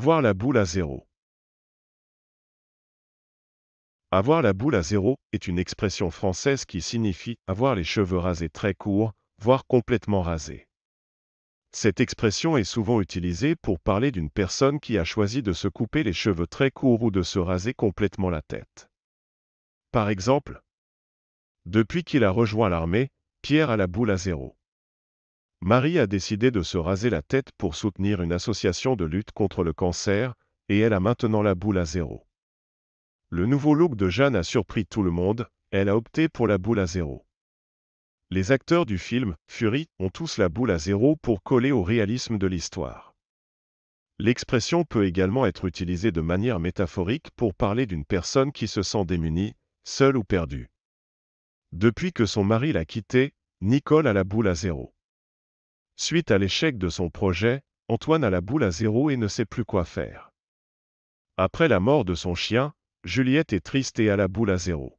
Avoir la boule à zéro. Avoir la boule à zéro est une expression française qui signifie avoir les cheveux rasés très courts, voire complètement rasés. Cette expression est souvent utilisée pour parler d'une personne qui a choisi de se couper les cheveux très courts ou de se raser complètement la tête. Par exemple, depuis qu'il a rejoint l'armée, Pierre a la boule à zéro. Marie a décidé de se raser la tête pour soutenir une association de lutte contre le cancer, et elle a maintenant la boule à zéro. Le nouveau look de Jeanne a surpris tout le monde, elle a opté pour la boule à zéro. Les acteurs du film, Fury, ont tous la boule à zéro pour coller au réalisme de l'histoire. L'expression peut également être utilisée de manière métaphorique pour parler d'une personne qui se sent démunie, seule ou perdue. Depuis que son mari l'a quittée, Nicole a la boule à zéro. Suite à l'échec de son projet, Antoine a la boule à zéro et ne sait plus quoi faire. Après la mort de son chien, Juliette est triste et a la boule à zéro.